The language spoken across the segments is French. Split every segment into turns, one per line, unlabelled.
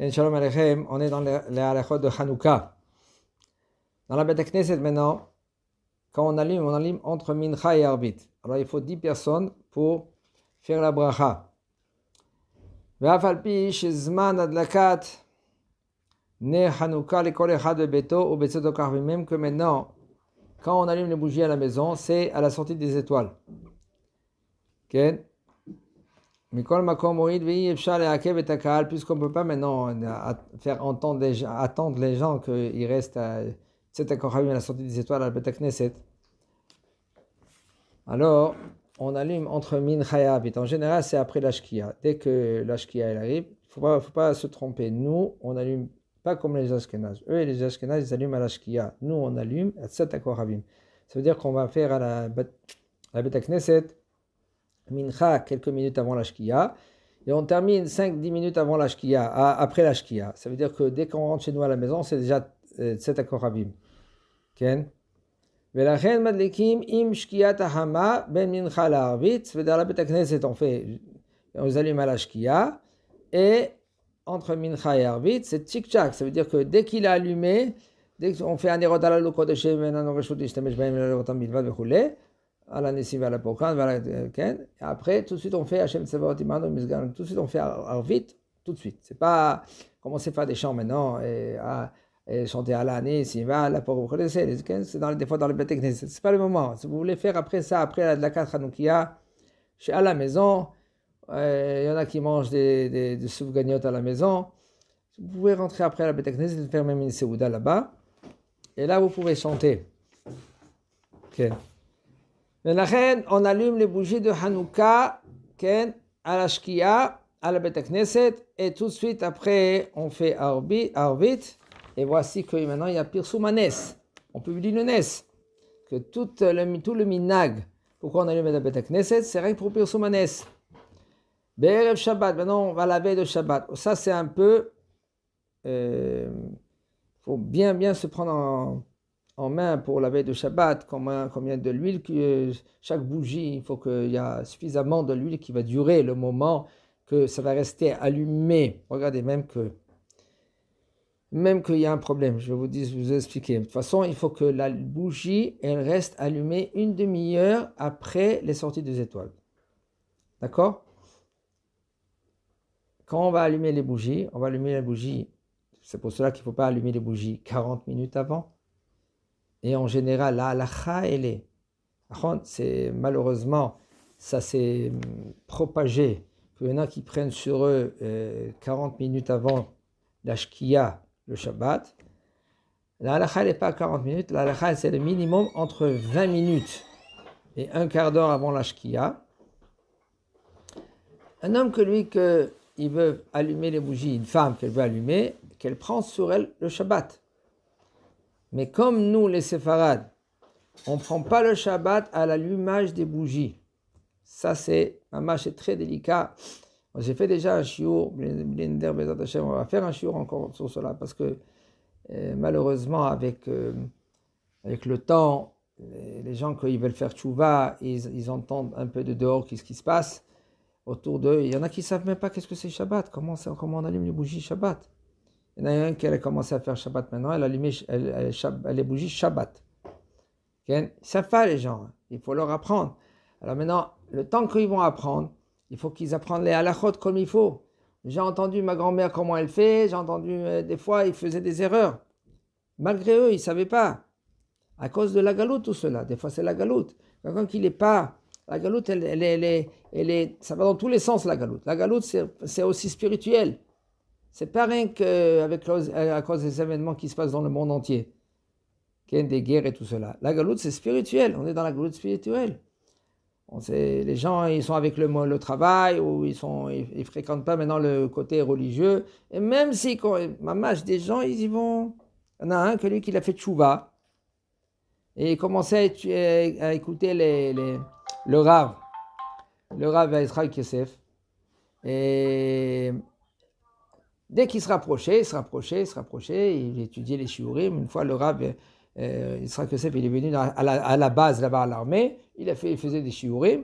on est dans les halachot de Hanouka. Dans la Beth Knesset maintenant, quand on allume, on allume entre Mincha et Arbit. Alors il faut 10 personnes pour faire la bracha. Ve'afalpi shizman adlakat ne Hanouka de ou Même que maintenant, quand on allume les bougies à la maison, c'est à la sortie des étoiles. Mikol Makom Oïd vey Efshal et Akev et Akal, puisqu'on ne peut pas maintenant euh, faire entendre attendre les gens qu'ils restent à cet à la sortie des étoiles à la Knesset. Alors, on allume entre Min et En général, c'est après l'Ashkia. Dès que l'Ashkia arrive, il ne faut pas se tromper. Nous, on allume pas comme les Ashkenaz. Eux et les Ashkenaz, ils allument à l'Ashkia. Nous, on allume à Tzatakor Ça veut dire qu'on va faire à la, à la Beta Knesset mincha quelques minutes avant la shkia, et on termine 5-10 minutes avant la shkia, après la shkia. Ça veut dire que dès qu'on rentre chez nous à la maison, c'est déjà cet accord abim. כן? ולכן מדליקים עם שקיעת החמה בין מנחה לערבית, ודאלה בית הכנסת עופה ירוזלים על et entre mincha et arvit, c'est tchik-tchak. Ça veut dire que dès qu'il a allumé, dès qu'on fait un erot à la lokodeshem, un anoreshut, ishtamesh baim, un erot de vechoulet, à l'année Nessim, à la à la Ken. Et après, tout de suite, on fait Hachem Tsevaot Imano Misgan. Tout de suite, on fait Arvit, tout de suite. C'est pas commencer à faire des chants maintenant et à et chanter à l'année Nessim, à la Vous connaissez, les c'est des fois dans les bêtes C'est pas le moment. Si vous voulez faire après ça, après la 4 Hanoukia, chez à la maison, euh, il y en a qui mangent des, des, des à la maison. Vous pouvez rentrer après la Beth et faire même une Seouda là-bas. Et là, vous pouvez chanter. Ok on allume les bougies de Hanouka, Ken, à la Shkia, Knesset, et tout de suite après, on fait Arbit, et voici que maintenant il y a Pirsoumanes, Manes. On publie le Nes. Que tout le, Minag, pourquoi on allume la Betekneset c'est rien que pour Pirsoumanes. Manes. Shabbat, maintenant on va laver de Shabbat. Ça c'est un peu. Il euh, faut bien, bien se prendre en en main pour la veille de Shabbat, combien, combien de l'huile, que euh, chaque bougie, il faut qu'il y ait suffisamment de l'huile qui va durer le moment que ça va rester allumé. Regardez, même que même qu'il y a un problème, je vous, dis, je vous expliquer. De toute façon, il faut que la bougie, elle reste allumée une demi-heure après les sorties des étoiles. D'accord Quand on va allumer les bougies, on va allumer la bougies. C'est pour cela qu'il ne faut pas allumer les bougies 40 minutes avant et en général, la halakha, elle est. C'est malheureusement, ça s'est propagé. Il y en a qui prennent sur eux 40 euh, minutes avant la shkia, le Shabbat. La halakha n'est pas 40 minutes, la halakha c'est le minimum entre 20 minutes et un quart d'heure avant la shkia. Un homme que lui, que, il veut allumer les bougies, une femme qu'elle veut allumer, qu'elle prend sur elle le Shabbat. Mais comme nous, les séfarades, on ne prend pas le Shabbat à l'allumage des bougies. Ça, c'est un match très délicat. J'ai fait déjà un shiur, on va faire un shiur encore sur cela, parce que euh, malheureusement, avec, euh, avec le temps, les, gens qui veulent faire tchouva, ils, ils, entendent un peu de dehors qu'est-ce qui se passe autour d'eux. Il y en a qui ne savent même pas qu'est-ce que c'est Shabbat, comment, comment on allume les bougies Shabbat. Il y en a un qui a commencé à faire Shabbat maintenant, elle a elle, les bougies Shabbat. Ça fait les gens, il faut leur apprendre. Alors maintenant, le temps qu'ils vont apprendre, il faut qu'ils apprennent les halachot comme il faut. J'ai entendu ma grand-mère comment elle fait, j'ai entendu euh, des fois, ils faisaient des erreurs. Malgré eux, ils ne savaient pas. À cause de la galoute, tout cela. Des fois, c'est la galoute. Quelqu'un qui n'est pas. La galoute, elle, elle, elle, ça va dans tous les sens, la galoute. La galoute, c'est aussi spirituel. C'est pareil qu'avec, euh, à cause des événements qui se passent dans le monde entier, qu'il y ait des guerres et tout cela. La galoute, c'est spirituel. On est dans la galoute spirituelle. les gens, ils sont avec le, travail ou ils sont, fréquentent pas maintenant le côté religieux. Et même si, maman, des gens, ils y vont. Il y en a un que lui qui l'a fait tchouva. Et il commençait à, écouter le rave. Le rave à Israël Kesef. Dès qu'il se rapprochait, il se rapprochait, il se rapprochait, il étudiait les shiurim. Une fois, le rab euh, que il est venu à, la, base, là-bas, à l'armée. Il, faisait des shiurim.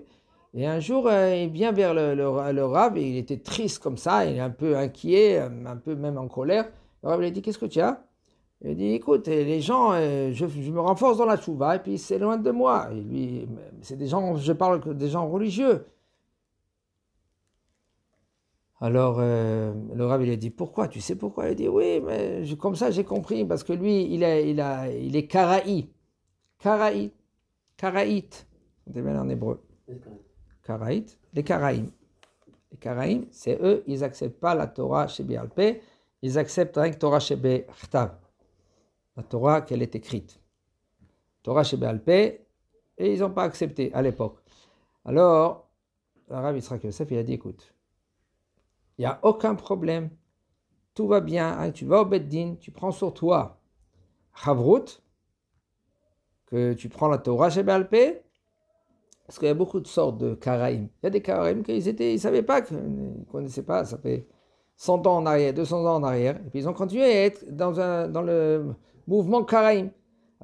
Et un jour, euh, il vient vers le, rab il était triste comme ça, il est un peu inquiet, euh, un peu même en colère. Le rab lui dit Qu'est-ce que tu as Il dit Écoute, euh, les gens, je, me renforce dans la chouva et puis c'est loin de moi. Et c'est des gens, je parle que des gens religieux. Alors, euh, le rabbin il a dit Pourquoi Tu sais pourquoi Il a dit Oui, mais comme ça, j'ai compris, parce que lui, il, est il, a, il est Karaï. Karaï. Karaït. On bien en hébreu. Karaïte. Les Karaïm. Les Karaïm, c'est eux, ils n'acceptent pas la Torah chez Béalpé, ils acceptent rien que Torah chez Béalpé. La Torah qu'elle est écrite. Torah chez Béalpé, et ils n'ont pas accepté à l'époque. Alors, l'arabe Israël Yosef, il a dit Écoute, il n'y a aucun problème, tout va bien, hein, tu vas au Beddin, tu prends sur toi Havrut, que tu prends la Torah chez Balpé, parce qu'il y a beaucoup de sortes de Karaïm. Il y a des Karaïm qu'ils étaient, ils ne savaient pas, ils ne connaissaient pas, ça fait 100 ans en arrière, 200 ans en arrière, et puis ils ont continué à être dans, le mouvement Karaïm.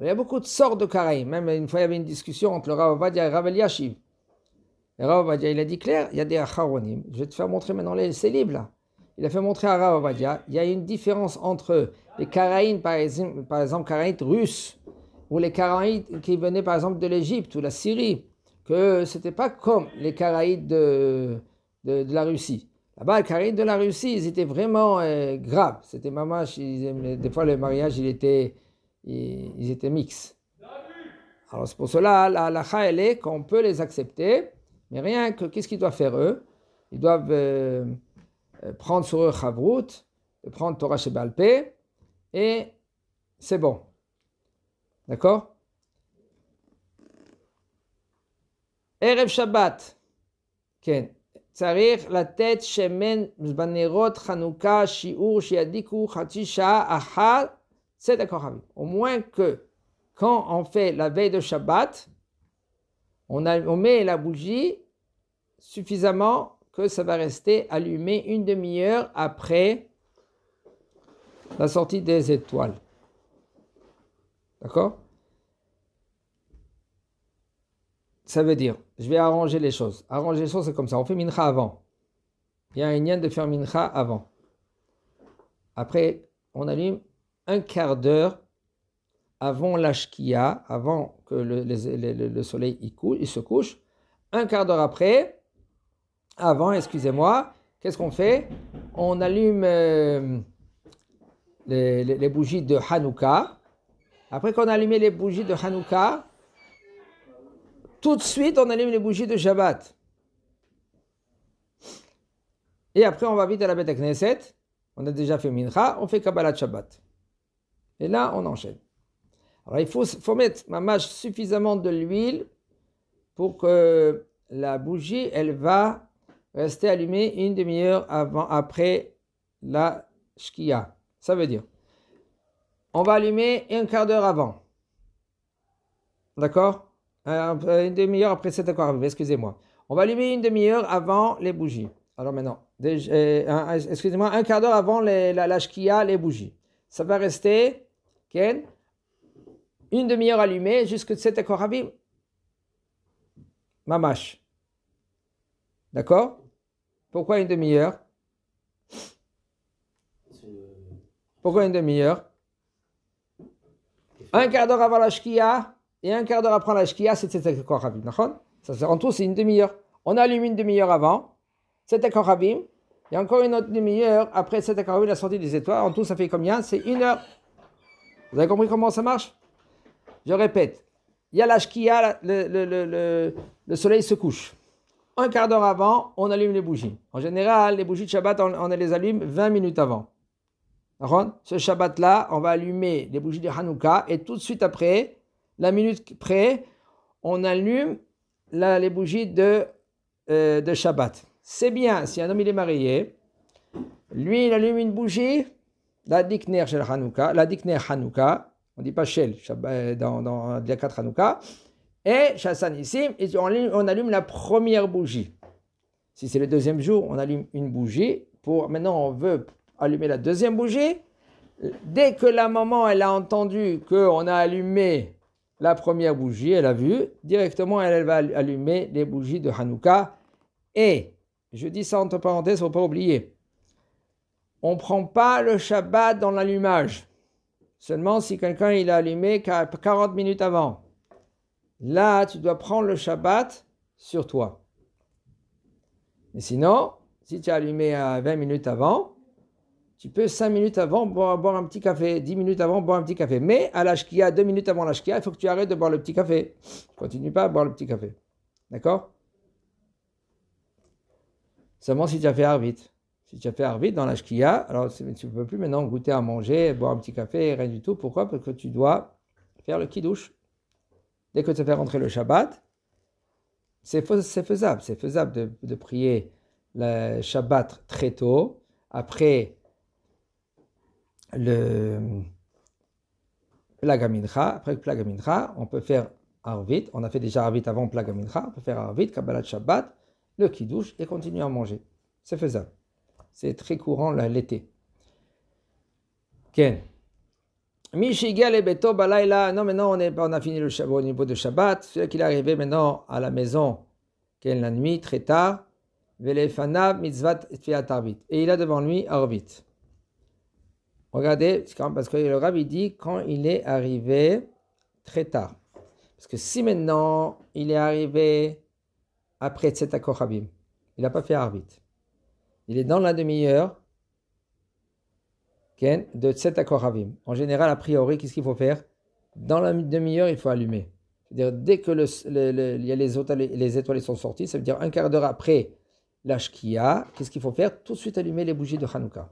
il y a beaucoup de sortes de Karaïm. Même une fois, il y avait une discussion entre le Rav et Rav Eliashiv. Et Rav il a dit clair, il y a des acharonim. Je vais te faire montrer maintenant les célibes là. Il a fait montrer à Rav il y a une différence entre les Karaïnes, par exemple, par exemple russes, ou les Karaïtes qui venaient par exemple de l'Égypte ou de la Syrie, que c'était pas comme les Karaïtes de, de, la Russie. Là-bas, les Karaïtes de la Russie, ils étaient vraiment euh, graves. C'était mamache, des fois le mariage, il était, ils, étaient mixtes. Alors c'est pour cela, la la elle est qu'on peut les accepter mais rien que, qu'est-ce qu'ils doivent faire eux Ils doivent euh, euh, prendre sur eux Chavrout, prendre Torah chez Balpé, et c'est bon. D'accord Erev Shabbat. כן, la tete, tête בנרות חנוכה, Hanouka, שידליקו חצי שעה achad, c'est d'accord, Au moins que quand on fait la veille de Shabbat, on, met la bougie suffisamment que ça va rester allumé une demi-heure après la sortie des étoiles. D'accord Ça veut dire, je vais arranger les choses. Arranger les choses, c'est comme ça. On fait mincha avant. Il y a un lien de faire mincha avant. Après, on allume un quart d'heure avant l'ashkia, avant que le, soleil se couche, un quart d'heure après, avant, excusez-moi, qu'est-ce qu'on fait On allume euh, les, bougies de Hanouka. Après qu'on a allumé les bougies de Hanouka, tout de suite on allume les bougies de Shabbat. Et après on va vite à la à Knesset, on a déjà fait Mincha, on fait Kabbalah Shabbat. Et là on enchaîne. Alors il faut, mettre ma mâche suffisamment de l'huile pour que la bougie, elle va rester allumée une demi-heure avant, après la shkia. Ça veut dire, on va allumer un quart d'heure avant. D'accord euh, Une demi-heure après cet accord excusez-moi. On va allumer une demi-heure avant les bougies. Alors maintenant, euh, excusez-moi, un quart d'heure avant la, la shkia, les bougies. Ça va rester, Ken, une demi-heure allumée jusqu'à cet ma Mamash. D'accord Pourquoi une demi-heure Pourquoi une demi-heure Un quart d'heure avant la shkia et un quart d'heure après la shkia, c'est cet Rabim. Ça, en tout, c'est une demi-heure. On allume une demi-heure avant, cet accord Il y encore une autre demi-heure après cet akoravim, la sortie des étoiles. En tout, ça fait combien C'est une heure. Vous avez compris comment ça marche je répète, il y a l'ashkia, le, le, le, le, soleil se couche. Un quart d'heure avant, on allume les bougies. En général, les bougies de Shabbat, on, les allume 20 minutes avant. Ce Shabbat-là, on va allumer les bougies de Hanouka et tout de suite après, la minute près, on allume les bougies de, euh, de Shabbat. C'est bien, si un homme il est marié, lui il allume une bougie, la Dikner Hanouka, la Dikner Hanouka, on dit pas Shel euh, dans, dans les euh, quatre Hanouka. Et Chassan on allume la première bougie. Si c'est le deuxième jour, on allume une bougie. Pour Maintenant, on veut allumer la deuxième bougie. Dès que la maman, elle a entendu qu'on a allumé la première bougie, elle a vu, directement, elle, va allumer les bougies de Hanouka. Et, je dis ça entre parenthèses, il ne faut pas oublier, on prend pas le Shabbat dans l'allumage. Seulement si quelqu'un il a allumé 40 minutes avant. Là, tu dois prendre le Shabbat sur toi. Mais sinon, si tu as allumé à 20 minutes avant, tu peux 5 minutes avant boire, un petit café, 10 minutes avant boire un petit café. Mais à l'ashkia, 2 minutes avant l'ashkia, il faut que tu arrêtes de boire le petit café. Continue pas à boire le petit café. D'accord Seulement si tu as fait arbitre. Si tu as fait Arvit dans shkia, alors tu ne peux plus maintenant goûter à manger, boire un petit café, rien du tout. Pourquoi Parce que tu dois faire le kidouche. Dès que tu as fait rentrer le Shabbat, c'est faisable. C'est faisable de, prier le Shabbat très tôt, après le Plagamidra. Après le Plagamidra, on peut faire Arvit. On a fait déjà Arvit avant Plagamidra. On peut faire Arvit, Kabbalat Shabbat, le Kiddush et continuer à manger. C'est faisable. C'est très courant l'été. Ken. Michigal et Beto Balaila. Non, maintenant, on, on a fini le Shabbat au niveau de Shabbat. Celui qu'il est arrivé maintenant à la maison, Ken, la nuit, très tard. Velefanab mitzvat Et il a devant lui Arbit. Regardez, parce que le rabbi dit quand il est arrivé très tard. Parce que si maintenant il est arrivé après cet Tzetakochabim, il n'a pas fait arbitre. Il est dans la demi-heure de Tsetakoravim. En général, a priori, qu'est-ce qu'il faut faire Dans la demi-heure, il faut allumer. C'est-à-dire, dès que le, les, étoiles sont sorties, ça veut dire un quart d'heure après la qu'est-ce qu'il faut faire Tout de suite allumer les bougies de Hanouka.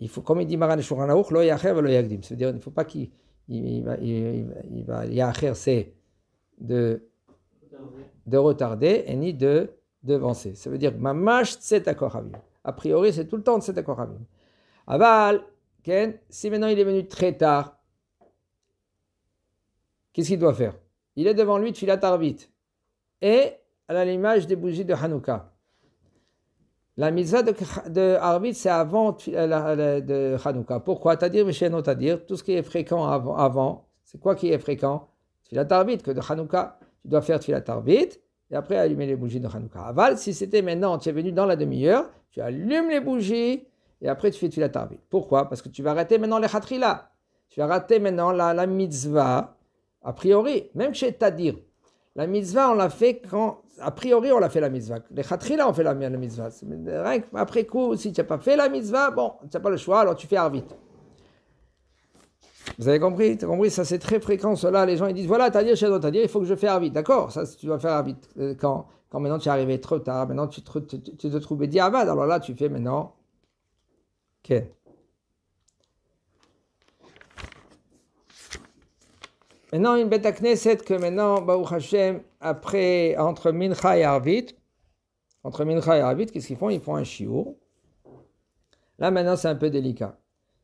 Il faut, comme il dit Maran Shuranaouk, lo yacher lo C'est-à-dire, il ne faut pas qu'il il, va, il, va, c'est de, de retarder et ni de devancer. Ça veut dire ma mamash lui. A priori, c'est tout le temps lui. Aval, Ken, si maintenant il est venu très tard, qu'est-ce qu'il doit faire Il est devant lui de tarbit Et à l'image des bougies de Hanouka. La misa de, de c'est avant euh, de Hanouka. Pourquoi Tadir, t'as dire tout ce qui est fréquent avant, avant c'est quoi qui est fréquent Tfilat que de Hanouka, tu dois faire Tfilat et après allumer les bougies de Hanouka. Aval, si c'était maintenant, tu es venu dans la demi-heure, tu allumes les bougies et après tu fais tu la tarbi. Pourquoi Parce que tu vas rater maintenant les khatrila. Tu vas rater maintenant la, la mitzvah, a priori, même chez Tadir. La mitzvah, on l'a fait quand, a priori, on l'a fait la mitzvah. Les khatrila on fait la, la mitzvah. Rien coup, si tu n'as pas fait la mitzvah, bon, tu n'as pas le choix, alors tu fais vite. Vous avez compris T'as compris Ça, c'est très fréquent, cela. Les gens, ils disent voilà, t'as dit, t'as dit, il faut que je fasse vite. D'accord, ça, tu dois faire vite, euh, Quand, quand maintenant tu es arrivé trop tard, maintenant tu te, tu, te te Alors là, tu fais maintenant. Ok. Maintenant, une bête à Knesset que maintenant, Baruch Hashem, après, entre Mincha et Arvit, entre Mincha et Arvit, qu'est-ce qu'ils font Ils font un chiour. Là, maintenant, c'est un peu délicat.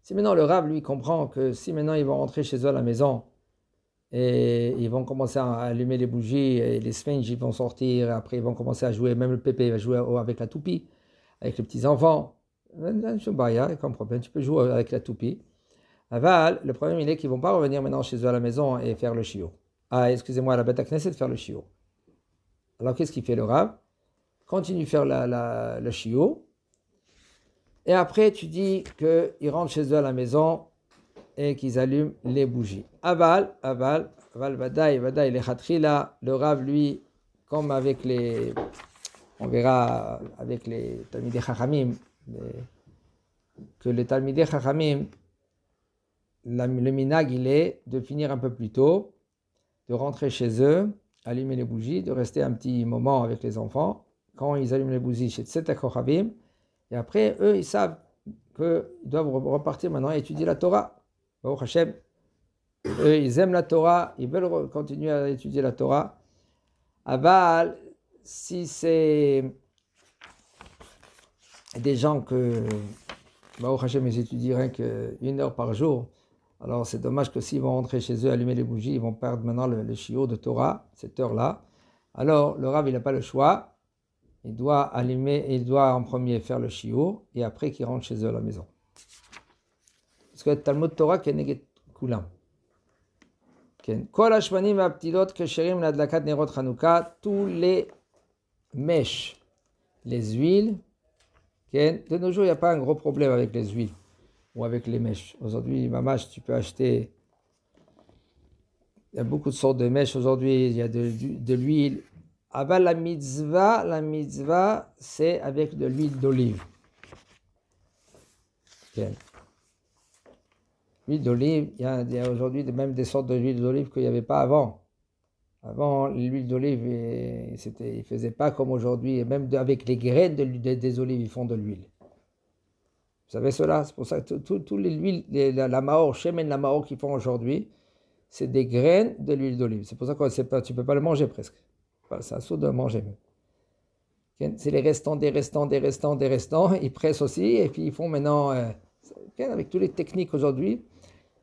Si maintenant le Rav, lui, comprend que si maintenant ils vont rentrer chez eux à la maison et ils vont commencer à allumer les bougies et les sphinges, ils vont sortir, après ils vont commencer à jouer, même le pépé va jouer avec la toupie, avec les petits-enfants. Comme euh, problème, tu peux jouer avec la toupie. Aval, le problème, il est qu'ils ne vont pas revenir maintenant chez eux à la maison et faire le chiot. Ah, excusez-moi, la bête à Knesset, faire le chiot. Alors qu'est-ce qu'il fait le Rav Continue faire le chiot et après, tu dis qu'ils rentrent chez eux à la maison et qu'ils allument les bougies. Aval, aval, aval, vadaï, vadaï, les là, le rave, lui, comme avec les. On verra avec les Talmideh Chachamim, que les Talmideh Chachamim, le minag, il est de finir un peu plus tôt, de rentrer chez eux, allumer les bougies, de rester un petit moment avec les enfants. Quand ils allument les bougies chez Tzedek et après, eux, ils savent qu'ils doivent repartir maintenant et étudier la Torah. Hachem, eux, ils aiment la Torah, ils veulent continuer à étudier la Torah. Aval, si c'est des gens que, Baruch Hashem, ils étudient rien qu'une heure par jour, alors c'est dommage que s'ils vont rentrer chez eux, allumer les bougies, ils vont perdre maintenant le, le chiot de Torah, cette heure-là. Alors, le Rav, il n'a pas le choix il doit allumer, il doit en premier faire le shiur et après qu'il rentre chez eux à la maison. Parce que le Talmud Torah keneged kulam. Kol hashmanim abtidot kesherim l'adlakat nerot Hanouka, tous les mèches, les huiles. De nos jours, il n'y a pas un gros problème avec les huiles ou avec les mèches. Aujourd'hui, maman, tu peux acheter. Il y a beaucoup de sortes de mèches aujourd'hui. Il y a de l'huile avant la mitzvah, la mitzvah, c'est avec de l'huile d'olive. Huile L'huile d'olive, il y a, aujourd'hui même des sortes d'huile d'olive qu'il n'y avait pas avant. Avant, l'huile d'olive, c'était, ne faisait pas comme aujourd'hui. Et même avec les graines de, des olives, ils font de l'huile. Vous savez cela C'est pour ça que tous les huiles, la, la maor, de la maor qu'ils font aujourd'hui, c'est des graines de l'huile d'olive. C'est pour ça que pas, tu ne peux pas le manger presque ça, de manger. C'est les restants, des restants, des restants, des restants. Ils pressent aussi et puis ils font maintenant, euh, avec toutes les techniques aujourd'hui,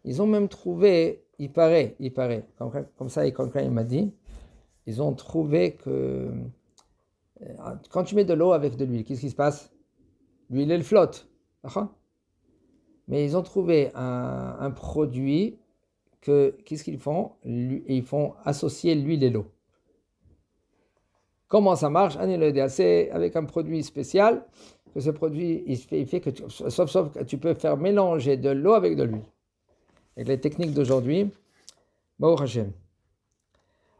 ils ont même trouvé, il paraît, il paraît, comme, ça et comme il m'a dit, ils ont trouvé que euh, quand tu mets de l'eau avec de l'huile, qu'est-ce qui se passe L'huile, elle flotte. Mais ils ont trouvé un produit que, qu'est-ce qu'ils font Ils font associer l'huile et l'eau. Comment ça marche C'est avec un produit spécial. Que ce produit, il fait, que tu, sauf, sauf que tu peux faire mélanger de l'eau avec de l'huile. Avec les techniques d'aujourd'hui,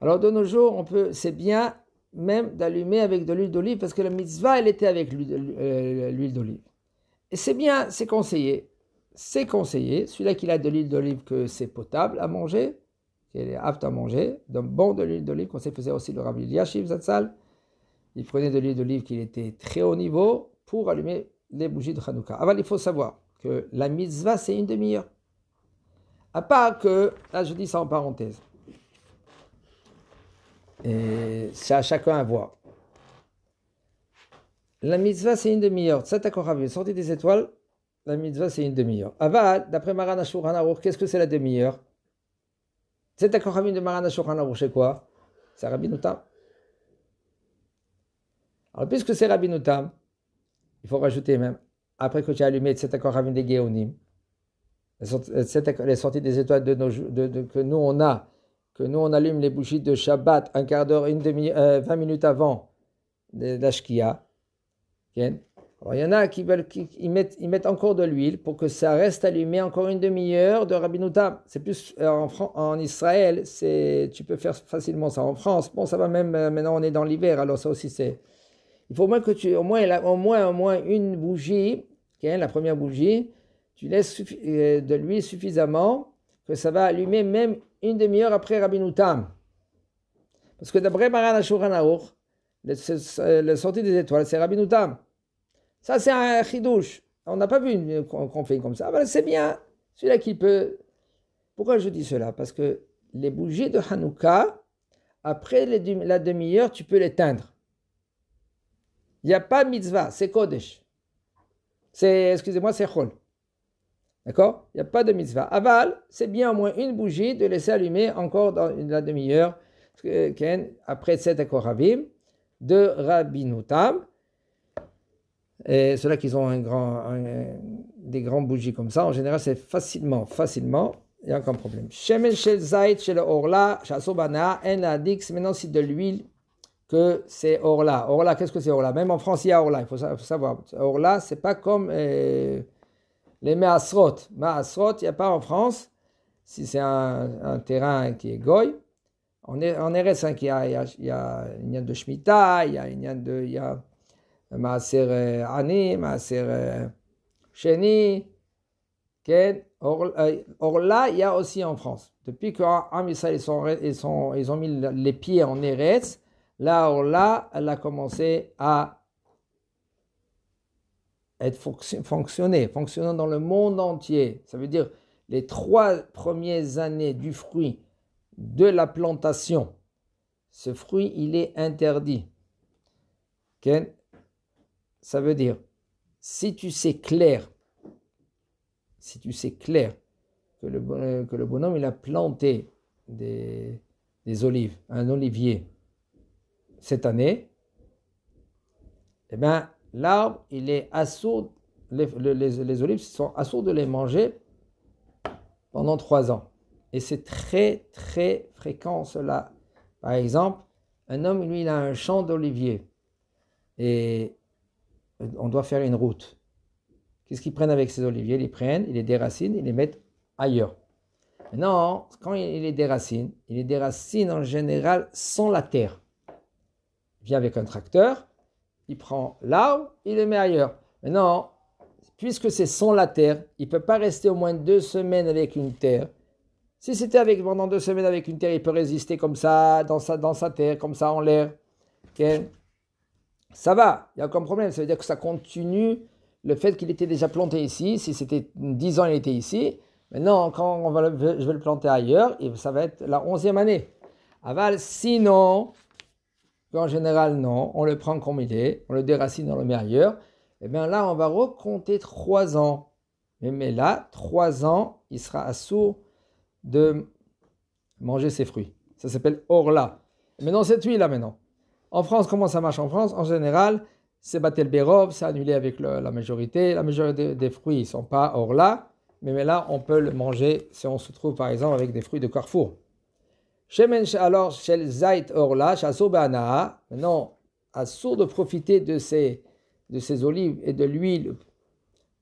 Alors de nos jours, on peut, c'est bien même d'allumer avec de l'huile d'olive parce que la mitzvah, elle était avec l'huile euh, d'olive. Et c'est bien, c'est conseillé. C'est conseillé. Celui-là qui a de l'huile d'olive, que c'est potable à manger, qu'elle est apte à manger, d'un bon de l'huile d'olive, qu'on s'est faisait aussi le Rabbi Yachiv Zatzal, il prenait de l'huile livre qu'il était très haut niveau pour allumer les bougies de Hanouka. Avant, il faut savoir que la mitzvah, c'est une demi-heure. À part que, là je dis ça en parenthèse, et c'est à chacun à voir. La mitzvah, c'est une demi-heure. Tsatakorav, sortie des étoiles, la mitzvah, c'est une demi-heure. Aval, d'après Maran Ashur qu'est-ce que c'est la demi-heure Tsatakorav de Maran Ashur c'est quoi C'est Rabbi alors, puisque c'est Rabbi il faut rajouter même, après que tu as allumé cet accord Rabbi des Géonim, euh, les sorties des étoiles de nos, que nous on a, que nous on allume les bougies de Shabbat un quart d'heure, une demi, 20 euh, minutes avant de, Alors, il y en a qui veulent, qui, ils mettent, ils mettent encore de l'huile pour que ça reste allumé encore une demi-heure de Rabbi C'est plus euh, en, en Israël, tu peux faire facilement ça. En France, bon, ça va même, maintenant on est dans l'hiver, alors ça aussi c'est il faut au moins que tu, au moins, au moins, au moins une bougie, la première bougie, tu laisses euh, de l'huile suffisamment que ça va allumer même une demi-heure après Rabbi Noutam. Parce que d'après Maran la sortie des étoiles, c'est Rabbi Noutam. Ça, c'est un chidouche. On n'a pas vu qu'on fait comme ça. Ah ben, c'est bien, celui-là qui peut. Pourquoi je dis cela Parce que les bougies de Hanouka, après la demi-heure, tu peux l'éteindre. Il n'y a pas mitzvah, c'est Kodesh. C'est, excusez-moi, c'est Chol. D'accord Il n'y a pas de mitzvah. Aval, c'est bien au moins une bougie de laisser allumer encore dans la demi-heure, euh, après cet akoravim, de Rabinoutam. Et ceux-là qui ont un grand, des grandes bougies comme ça, en général, c'est facilement, facilement, il n'y a aucun problème. Shemen shel zait shel orla, en la maintenant c'est de l'huile que c'est Orla. Orla, qu'est-ce que c'est Orla Même en France, il y a Orla, il faut savoir. Orla, n'est pas comme euh, les Maasrot. Maasrot, il n'y a pas en France. Si c'est un, terrain qui est goy, en, RS, 5 il, y a, il, y a, une de Shemitah, il y a une de. Il y a Maaser euh, Ani, Maaser euh, Sheni. Orla, il y a aussi en France. Depuis que Israël, ils, ils, ils ont mis les pieds en RS, Là, là, elle a commencé à être fonctionner, fonctionnant dans le monde entier. Ça veut dire les trois premières années du fruit de la plantation. Ce fruit, il est interdit. Ça veut dire, si tu sais clair, si tu sais clair que le, euh, bonhomme, il a planté des olives, un olivier, cette année, eh bien, l'arbre, il est assourd, les, olives sont assourdes de les manger pendant trois ans. Et c'est très, très fréquent cela. Par exemple, un homme, lui, il a un champ d'oliviers Et on doit faire une route. Qu'est-ce qu'ils prennent avec ces oliviers Ils les prennent, ils les déracinent, ils les mettent ailleurs. Non, quand il les déracine, il les déracine en général sans la terre vient avec un tracteur, il prend l'arbre, il le met ailleurs. Maintenant, puisque c'est sans la terre, il ne peut pas rester au moins deux semaines avec une terre. Si c'était avec, pendant deux semaines avec une terre, il peut résister comme ça, dans sa, dans sa terre, comme ça, en l'air. Ça va, il n'y a aucun problème. Ça veut dire que ça continue le fait qu'il était déjà planté ici. Si c'était dix ans, il était ici. Maintenant, quand on je vais le planter ailleurs, ça va être la onzième année. Aval, sinon, en général, non. On le prend comme il est, on le déracine, dans le meilleur. Et eh bien là, on va recompter trois ans. Mais, là, trois ans, il sera à sourd de manger ses fruits. Ça s'appelle orla. non, cette huile, là maintenant. En France, comment ça marche en France En général, c'est battel bérob, c'est annulé avec la majorité. La majorité des, fruits ne sont pas orla. mais là, on peut le manger si on se trouve par exemple avec des fruits de Carrefour. Shemen alors Shel Zait Orla, maintenant, sourd de profiter de ces, de ces olives et de l'huile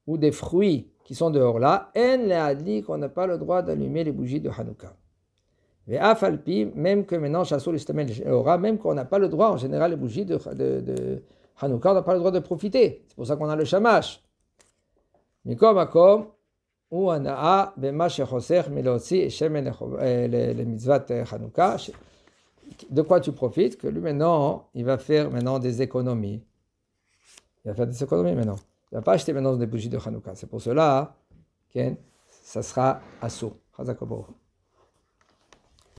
ou des fruits qui sont de Orla, En dit qu'on n'a pas le droit d'allumer les bougies de Hanouka. Mais Afalpi, même que maintenant, Chassou aura même qu'on n'a pas le droit en général les bougies de, de, Hanouka, on n'a pas le droit de profiter. C'est pour ça qu'on a le Shamash. Mais comme, comme, de quoi tu profites Que lui maintenant, il va faire maintenant des économies. Il va faire des économies maintenant. Il ne va pas acheter maintenant des bougies de Hanouka. C'est pour cela, que ça sera assaut.